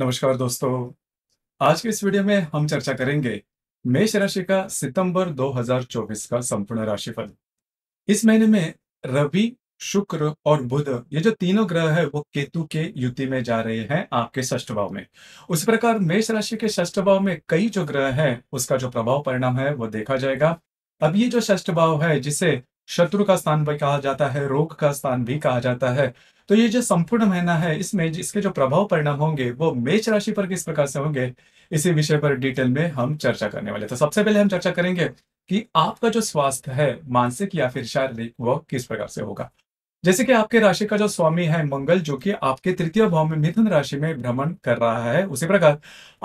नमस्कार दोस्तों आज के इस वीडियो में हम चर्चा करेंगे मेष राशि का सितंबर 2024 का संपूर्ण राशिफल इस महीने में रवि शुक्र और बुध ये जो तीनों ग्रह है वो केतु के युति में जा रहे हैं आपके षष्ठ भाव में उस प्रकार मेष राशि के ष्ठ भाव में कई जो ग्रह है उसका जो प्रभाव परिणाम है वो देखा जाएगा अब ये जो ष्ठ भाव है जिसे शत्रु का स्थान भी कहा जाता है रोग का स्थान भी कहा जाता है तो ये जो संपूर्ण महीना है इसमें इसके जो प्रभाव परिणाम होंगे वो मेष राशि पर किस प्रकार से होंगे इसी विषय पर डिटेल में हम चर्चा करने वाले तो सबसे पहले हम चर्चा करेंगे कि आपका जो स्वास्थ्य है मानसिक या फिर शारीरिक वो किस प्रकार से होगा जैसे कि आपके राशि का जो स्वामी है मंगल जो कि आपके तृतीय भाव में मिथुन राशि में भ्रमण कर रहा है उसी प्रकार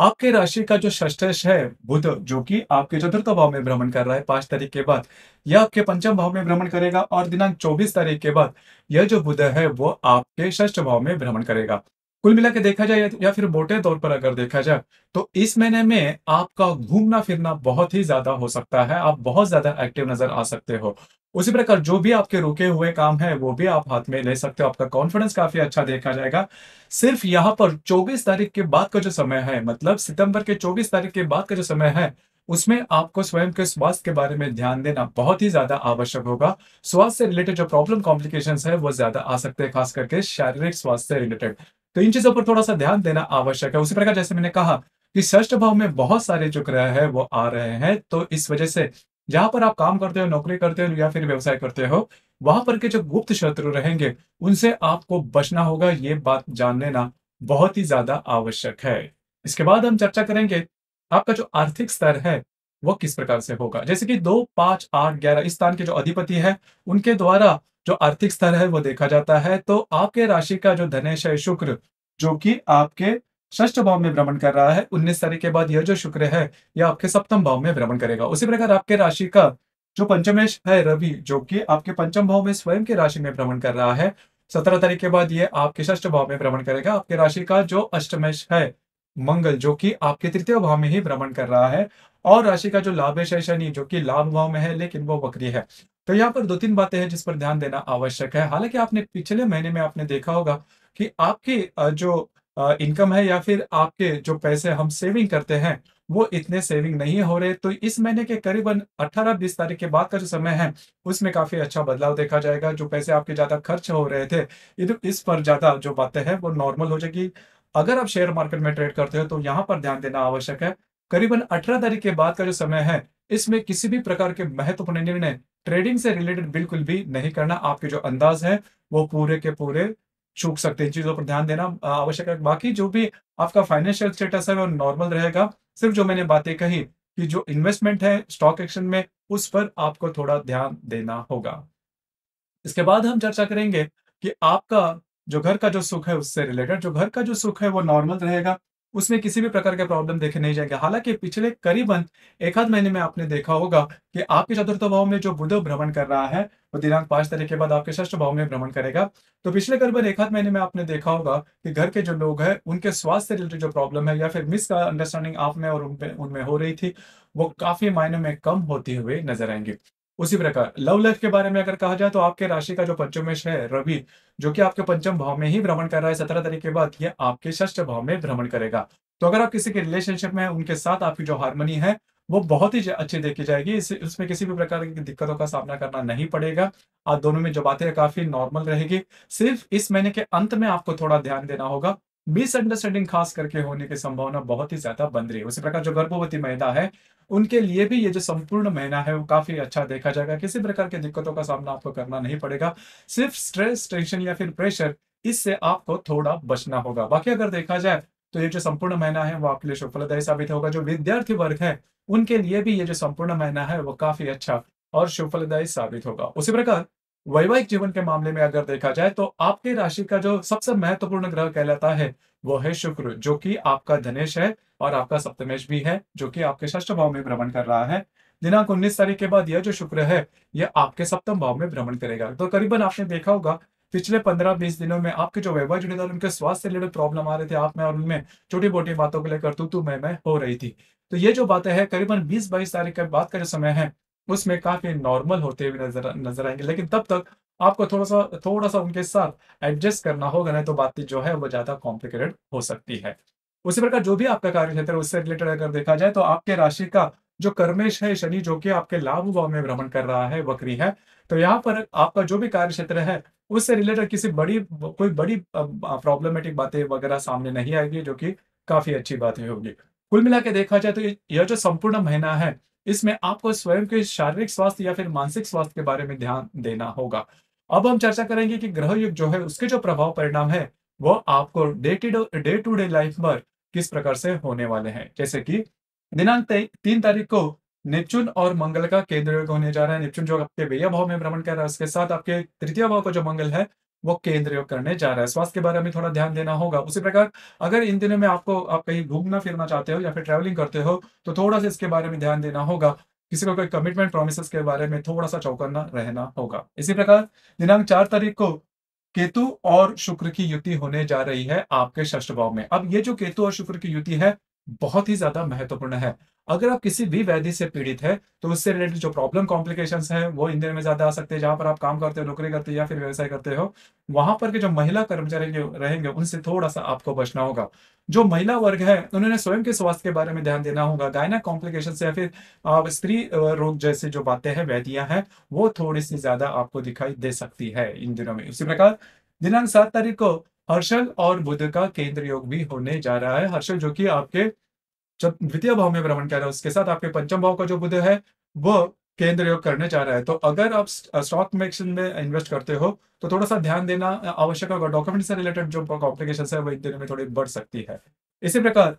आपके राशि का जो षष्ठेश है बुध जो कि आपके चतुर्थ भाव में भ्रमण कर रहा है पांच तारीख के बाद यह आपके पंचम भाव में भ्रमण करेगा और दिनांक चौबीस तारीख के बाद यह जो बुध है वो आपके षष्ठ भाव में भ्रमण करेगा कुल मिला के देखा जाए या फिर मोटे तौर पर अगर देखा जाए तो इस महीने में आपका घूमना फिरना बहुत ही ज्यादा हो सकता है आप बहुत ज्यादा एक्टिव नजर आ सकते हो उसी प्रकार जो भी आपके रुके हुए काम है वो भी आप हाथ में ले सकते हो आपका कॉन्फिडेंस काफी अच्छा देखा जाएगा सिर्फ यहाँ पर 24 तारीख के बाद का जो समय है मतलब सितंबर के 24 तारीख के बाद का जो समय है उसमें आपको स्वयं के स्वास्थ्य के बारे में ध्यान देना बहुत ही ज्यादा आवश्यक होगा स्वास्थ्य से रिलेटेड जो प्रॉब्लम कॉम्प्लिकेशन है वो ज्यादा आ सकते हैं खास करके शारीरिक स्वास्थ्य से रिलेटेड तो इन चीजों पर थोड़ा सा ध्यान देना आवश्यक है उसी प्रकार जैसे मैंने कहा कि ष्ठ भाव में बहुत सारे जो ग्रह है वो आ रहे हैं तो इस वजह से जहां पर आप काम करते हो नौकरी करते हो या फिर व्यवसाय करते हो वहां पर के जो गुप्त शत्रु रहेंगे उनसे आपको बचना होगा ये बात जान लेना बहुत ही ज्यादा आवश्यक है इसके बाद हम चर्चा करेंगे आपका जो आर्थिक स्तर है वो किस प्रकार से होगा जैसे कि दो पांच आठ ग्यारह इस स्थान के जो अधिपति है उनके द्वारा जो आर्थिक स्तर है वो देखा जाता है तो आपके राशि का जो धनेश है शुक्र जो कि आपके ष्ठ भाव में भ्रमण कर रहा है उन्नीस तारीख के बाद यह जो शुक्र है यह आपके सप्तम भाव में भ्रमण करेगा उसी प्रकार आपके राशि का जो पंचमेश है रवि जो कि आपके पंचम भाव में स्वयं की राशि में भ्रमण कर रहा है सत्रह तारीख के बाद ये आपके ष्ठ भाव में भ्रमण करेगा आपके राशि का जो अष्टमेश है मंगल जो कि आपके तृतीय भाव में ही भ्रमण कर रहा है और राशि का जो लाभ है शनि जो कि लाभ भाव में है लेकिन वो बकरी है तो यहाँ पर दो तीन बातें हैं जिस पर ध्यान देना आवश्यक है हालांकि आपने पिछले महीने में आपने देखा होगा कि आपकी जो इनकम है या फिर आपके जो पैसे हम सेविंग करते हैं वो इतने सेविंग नहीं हो रहे तो इस महीने के करीबन 18-20 तारीख के बाद का जो समय है उसमें काफी अच्छा बदलाव देखा जाएगा जो पैसे आपके ज्यादा खर्च हो रहे थे इस पर ज्यादा जो बातें हैं वो नॉर्मल हो जाएगी अगर आप शेयर मार्केट में ट्रेड करते हो तो यहाँ पर ध्यान देना आवश्यक है करीबन अठारह तारीख के बाद का जो समय है इसमें किसी भी प्रकार के महत्वपूर्ण निर्णय ट्रेडिंग से रिलेटेड बिल्कुल भी नहीं करना आपके जो अंदाज है वो पूरे के पूरे चूक सकते हैं चीजों पर ध्यान देना आवश्यक है बाकी जो भी आपका फाइनेंशियल स्टेटस है वो नॉर्मल रहेगा सिर्फ जो मैंने बातें कही कि जो इन्वेस्टमेंट है स्टॉक एक्शन में उस पर आपको थोड़ा ध्यान देना होगा इसके बाद हम चर्चा करेंगे कि आपका जो घर का जो सुख है उससे रिलेटेड जो घर का जो सुख है वो नॉर्मल रहेगा उसमें किसी भी प्रकार के प्रॉब्लम देखे नहीं जाएंगे हालांकि पिछले करीबन एक आध महीने में आपने देखा होगा कि आपके चतुर्थ भाव में जो बुध भ्रमण कर रहा है वो दिनांक पांच तारीख के बाद आपके षष्ठ भाव में भ्रमण करेगा तो पिछले करीबन एक आध महीने में आपने देखा होगा कि घर के जो लोग हैं उनके स्वास्थ्य से रिलेटेड जो प्रॉब्लम है या फिर मिस अंडरस्टैंडिंग आप में और उनमें हो रही थी वो काफी मायने में कम होती हुई नजर आएंगे उसी प्रकार लव लाइफ के बारे में अगर कहा जाए तो आपके राशि का जो पंचमेश है रवि जो कि आपके पंचम भाव में ही भ्रमण कर रहा है सत्रह तारीख के बाद ये आपके षष्ठ भाव में भ्रमण करेगा तो अगर आप किसी के रिलेशनशिप में उनके साथ आपकी जो हारमोनी है वो बहुत ही अच्छी देखी जाएगी इस उसमें किसी भी प्रकार की दिक्कतों का सामना करना नहीं पड़ेगा आप दोनों में जो बातें काफी नॉर्मल रहेगी सिर्फ इस महीने के अंत में आपको थोड़ा ध्यान देना होगा मिसअंडरस्टैंडिंग खास करके होने की संभावना बहुत ही ज्यादा बन रही है उसी प्रकार जो गर्भवती महिला है उनके लिए भी ये जो संपूर्ण महीना है वो काफी अच्छा देखा जाएगा किसी प्रकार की दिक्कतों का सामना आपको करना नहीं पड़ेगा सिर्फ स्ट्रेस टेंशन या फिर प्रेशर इससे आपको थोड़ा बचना होगा बाकी अगर देखा जाए तो ये जो संपूर्ण महीना है वो आपके लिए सुफलदायी साबित होगा जो विद्यार्थी वर्ग है उनके लिए भी ये जो संपूर्ण महीना है वो काफी अच्छा और सुफलदायी साबित होगा उसी प्रकार वैवाहिक जीवन के मामले में अगर देखा जाए तो आपके राशि का जो सबसे महत्वपूर्ण ग्रह कहलाता है वो है शुक्र जो कि आपका धनेश है और आपका सप्तमेश भी है जो कि आपके ष्ठ भाव में भ्रमण कर रहा है दिनांक उन्नीस तारीख के बाद यह जो शुक्र है यह आपके सप्तम भाव में भ्रमण करेगा तो करीबन आपने देखा होगा पिछले पंद्रह बीस दिनों में आपके जो वैवाहिक जुड़े थे उनके स्वास्थ्य से रिलेटेड प्रॉब्लम आ रहे थे आप में और उनमें छोटी मोटी बातों को लेकर तू तू मैं मैं हो रही थी तो ये जो बातें हैं करीबन बीस बाईस तारीख के बाद का जो समय है उसमें काफ़ी नॉर्मल होते हुए नजर नजर आएंगे लेकिन तब तक आपको थोड़ा सा थोड़ा सा उनके साथ एडजस्ट करना होगा नहीं तो बातचीत जो है वो ज़्यादा कॉम्प्लिकेटेड हो सकती है उसी प्रकार जो भी आपका कार्य क्षेत्र उससे रिलेटेड अगर देखा जाए तो आपके राशि का जो कर्मेश है शनि जो कि आपके लाभ भाव में भ्रमण कर रहा है वक्री है तो यहाँ पर आपका जो भी कार्य क्षेत्र है उससे रिलेटेड किसी बड़ी कोई बड़ी प्रॉब्लमेटिक बातें वगैरह सामने नहीं आएगी जो कि काफी अच्छी बातें होगी कुल मिला के देखा जाए तो यह जो संपूर्ण महीना है इसमें आपको स्वयं के शारीरिक स्वास्थ्य या फिर मानसिक स्वास्थ्य के बारे में ध्यान देना होगा अब हम चर्चा करेंगे कि ग्रह युग जो है उसके जो प्रभाव परिणाम है वो आपको day to day to day life पर किस प्रकार से होने वाले हैं जैसे कि दिनांक तीन तारीख को नेपचून और मंगल का केंद्र युग होने जा रहा है नेपचून जो आपके व्यय भाव में भ्रमण कर रहा है उसके साथ आपके तृतीय भाव का जो मंगल है वो केंद्र करने जा रहा है स्वास्थ्य के बारे में थोड़ा ध्यान देना होगा उसी प्रकार अगर इन दिनों में आपको आप कहीं घूमना फिरना चाहते हो या फिर ट्रैवलिंग करते हो तो थोड़ा सा इसके बारे में ध्यान देना होगा किसी को कोई कमिटमेंट प्रोमिस के बारे में थोड़ा सा चौकन्ना रहना होगा इसी प्रकार दिनांक चार तारीख को केतु और शुक्र की युति होने जा रही है आपके षष्ठ भाव में अब ये जो केतु और शुक्र की युति है बहुत ही ज्यादा महत्वपूर्ण है अगर आप किसी भी व्याधि से पीड़ित है तो उससे रिलेटेड जो प्रॉब्लम कॉम्प्लिकेशन है वो इंदिर में ज्यादा आ सकते हैं जहां पर आप काम करते हो नौकरी करते हो या फिर व्यवसाय करते हो वहां पर के जो महिला कर्मचारी रहेंगे उनसे थोड़ा सा आपको बचना होगा जो महिला वर्ग है उन्होंने स्वयं के स्वास्थ्य के बारे में ध्यान देना होगा गायना कॉम्प्लिकेशन या फिर स्त्री रोग जैसे जो बातें हैं व्याधियां हैं वो थोड़ी सी ज्यादा आपको दिखाई दे सकती है इन दिनों में उसी प्रकार दिनांक सात तारीख को हर्षल और बुद्ध का केंद्र योग भी होने जा रहा है हर्षल जो कि आपके जब द्वितीय भाव में भ्रमण कर रहा है उसके साथ आपके पंचम भाव का जो बुद्ध है वो केंद्र योग करने जा रहा है तो अगर आप स्टॉक मेक्शन में इन्वेस्ट करते हो तो थोड़ा सा ध्यान देना आवश्यक होगा डॉक्यूमेंट से रिलेटेड जो कॉम्प्लिकेशन है वो इन दिनों में थोड़ी बढ़ सकती है इसी प्रकार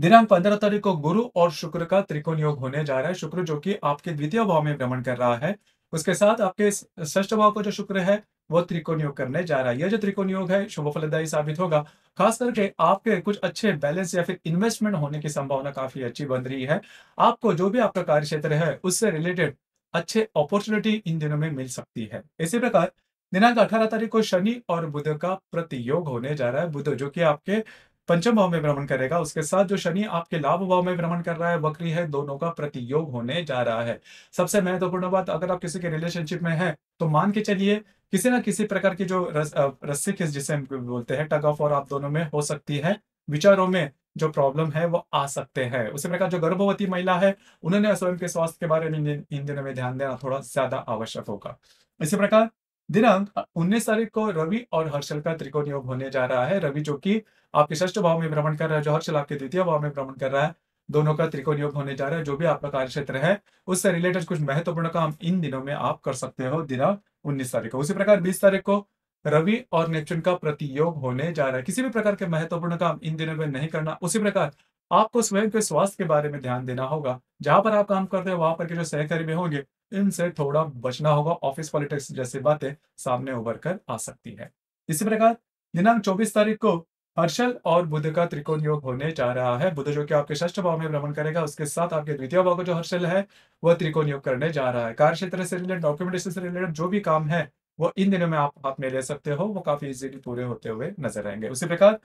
दिनांक पंद्रह तारीख को गुरु और शुक्र का त्रिकोण योग होने जा रहा है शुक्र जो कि आपके द्वितीय भाव में भ्रमण कर रहा है उसके साथ आपके ष्ठ भाव का जो शुक्र है वो त्रिकोण योग करने जा रहा है यह जो त्रिकोण योग है शुभ फलदायी साबित होगा खास करके आपके कुछ अच्छे बैलेंस या फिर इन्वेस्टमेंट होने की संभावना काफी अच्छी बन रही है आपको जो भी आपका कार्य क्षेत्र है उससे रिलेटेड अच्छे अपॉर्चुनिटी इन दिनों में मिल सकती है इसी प्रकार दिनांक अठारह तारीख को शनि और बुध का प्रतियोग होने जा रहा है बुध जो कि आपके पंचम भाव में भ्रमण करेगा उसके साथ जो शनि आपके लाभ भाव में भ्रमण कर रहा है वक्री है दोनों का प्रतियोग होने जा रहा है सबसे महत्वपूर्ण बात अगर आप किसी के रिलेशनशिप में हैं तो मान के चलिए किसी ना किसी प्रकार की जो रस्सी खिस जिसे हम बोलते हैं टग ऑफ और आप दोनों में हो सकती है विचारों में जो प्रॉब्लम है वो आ सकते हैं उसी प्रकार जो गर्भवती महिला है उन्होंने स्वयं के स्वास्थ्य के बारे में इन दिनों में ध्यान देना थोड़ा ज्यादा आवश्यक होगा इसी प्रकार दिनांक हाँ। उन्नीस तारीख को रवि और हर्षल का त्रिकोण योग होने जा रहा है रवि जो कि आपके षष्ठ भाव में भ्रमण कर रहा है जो हर्षल आपके द्वितीय भाव में भ्रमण कर रहा है दोनों का त्रिकोण योग होने जा रहा है जो भी आपका कार्यक्षेत्र है उससे रिलेटेड कुछ महत्वपूर्ण काम इन दिनों में आप कर सकते हो दिनांक उन्नीस तारीख को उसी प्रकार बीस तारीख को रवि और नेपचुन का प्रतियोग होने जा रहा है किसी भी प्रकार के महत्वपूर्ण काम इन दिनों में नहीं करना उसी प्रकार आपको स्वयं के स्वास्थ्य के बारे में ध्यान देना होगा जहां पर आप काम करते हो वहां पर के जो सहकर्मी होंगे इनसे थोड़ा बचना होगा ऑफिस पॉलिटिक्स जैसी बातें सामने उभर कर आ सकती है इसी प्रकार दिनांक 24 तारीख को हर्षल और बुद्ध का त्रिकोण योग होने जा रहा है बुद्ध जो कि आपके ष्ठ भाव में भ्रमण करेगा उसके साथ आपके द्वितीय भाव का जो हर्षल है वह त्रिकोण योग करने जा रहा है कार्य क्षेत्र से रिलेटेड डॉक्यूमेंटेशन से रिलेटेड जो भी काम है वो इन दिनों में आप हाथ में ले सकते हो वो काफी इजीली पूरे होते हुए नजर आएंगे उसी प्रकार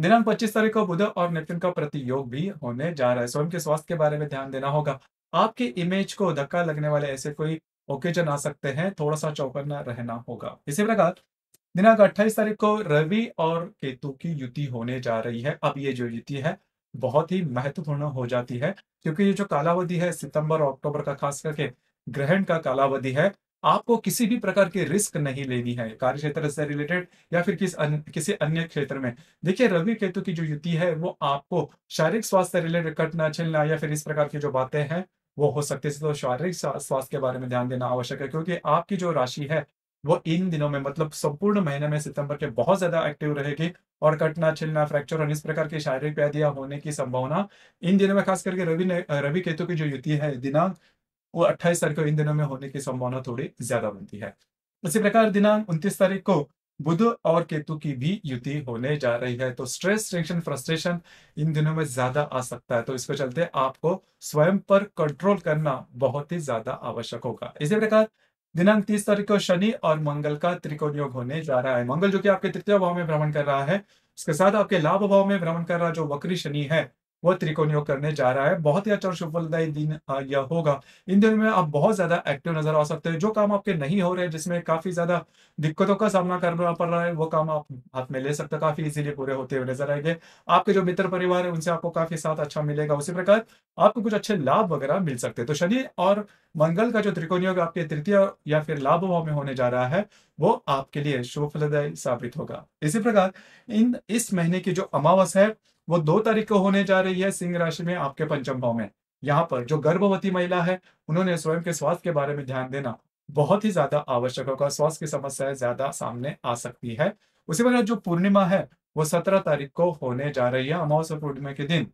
दिनांक 25 तारीख को बुध और नेपच्यून का प्रति योग भी होने जा रहा है स्वयं के स्वास्थ्य के बारे में ध्यान देना होगा आपके इमेज को धक्का लगने वाले ऐसे कोई ओकेजन आ सकते हैं थोड़ा सा चौकन्ना रहना होगा इसी प्रकार दिनांक 28 तारीख को रवि और केतु की युति होने जा रही है अब ये जो युति है बहुत ही महत्वपूर्ण हो जाती है क्योंकि ये जो कालावधि है सितंबर और अक्टूबर का खास करके ग्रहण का कालावधि है आपको किसी भी प्रकार की रिस्क नहीं लेनी है कार्य क्षेत्र से रिलेटेड या फिर किस अन, किसी अन्य क्षेत्र में देखिए रवि केतु की जो युति है वो आपको शारीरिक स्वास्थ्य रिलेटेड कटना छिलना या फिर इस प्रकार की जो बातें हैं वो हो सकते तो शारीरिक स्वास्थ्य के बारे में ध्यान देना आवश्यक है क्योंकि आपकी जो राशि है वो इन दिनों में मतलब संपूर्ण महीने में सितंबर के बहुत ज्यादा एक्टिव रहेगी और कटना छिलना फ्रैक्चर और इस प्रकार की शारीरिक व्याधियां होने की संभावना इन दिनों में खास करके रवि रवि केतु की जो युति है दिनांक वो अट्ठाईस तारीख को इन दिनों में होने की संभावना थोड़ी ज्यादा बनती है इसी प्रकार दिनांक उन्तीस तारीख को बुध और केतु की भी युति होने जा रही है तो स्ट्रेस टेंशन फ्रस्ट्रेशन इन दिनों में ज्यादा आ सकता है तो इसके चलते आपको स्वयं पर कंट्रोल करना बहुत ही ज्यादा आवश्यक होगा इसी प्रकार दिनांक तीस तारीख को शनि और मंगल का त्रिकोण योग होने जा रहा है मंगल जो कि आपके तृतीय भाव में भ्रमण कर रहा है उसके साथ आपके लाभ भाव में भ्रमण कर रहा जो वक्री शनि है वह त्रिकोण योग करने जा रहा है बहुत ही अच्छा और शुभदायी दिन यह होगा इन दिनों में आप बहुत ज्यादा एक्टिव नजर आ सकते हैं जो काम आपके नहीं हो रहे जिसमें काफी ज्यादा दिक्कतों का सामना करना पड़ रहा है वो काम आप हाथ में ले सकते काफी इजीली पूरे होते हुए नजर आएंगे आपके जो मित्र परिवार है उनसे आपको काफी साथ अच्छा मिलेगा उसी प्रकार आपको कुछ अच्छे लाभ वगैरह मिल सकते हैं तो शनि और मंगल का जो त्रिकोण योग आपके तृतीय या फिर लाभ भाव में होने जा रहा है वो आपके लिए शुभ फलदायी साबित होगा इसी प्रकार इन इस महीने की जो अमावस है वो दो तारीख को होने जा रही है सिंह राशि में आपके पंचम भाव में यहाँ पर जो गर्भवती महिला है उन्होंने स्वयं के स्वास्थ्य के बारे में ध्यान देना बहुत ही ज्यादा आवश्यक होगा स्वास्थ्य की समस्याएं ज्यादा सामने आ सकती है उसी प्रकार जो पूर्णिमा है वो सत्रह तारीख को होने जा रही है अमावस्या पूर्णिमा के दिन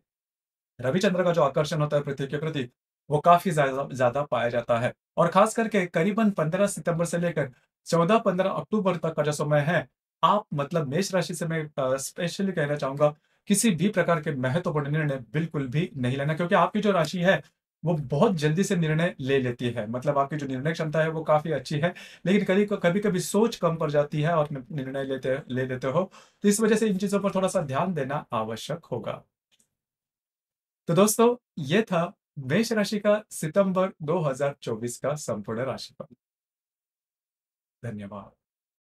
रविचंद्र का जो आकर्षण होता है पृथ्वी के प्रति वो काफी ज्यादा पाया जाता है और खास करके करीबन पंद्रह सितंबर से लेकर चौदह पंद्रह अक्टूबर तक का जो समय है आप मतलब मेष राशि से मैं स्पेशली कहना चाहूंगा किसी भी प्रकार के महत्वपूर्ण निर्णय बिल्कुल भी नहीं लेना क्योंकि आपकी जो राशि है वो बहुत जल्दी से निर्णय ले लेती है मतलब आपकी जो निर्णय क्षमता है वो काफी अच्छी है लेकिन कभी कभी कभी सोच कम पड़ जाती है और निर्णय लेते ले लेते हो तो इस वजह से इन चीजों पर थोड़ा सा ध्यान देना आवश्यक होगा तो दोस्तों ये था मेष राशि का सितंबर 2024 का संपूर्ण राशिफल धन्यवाद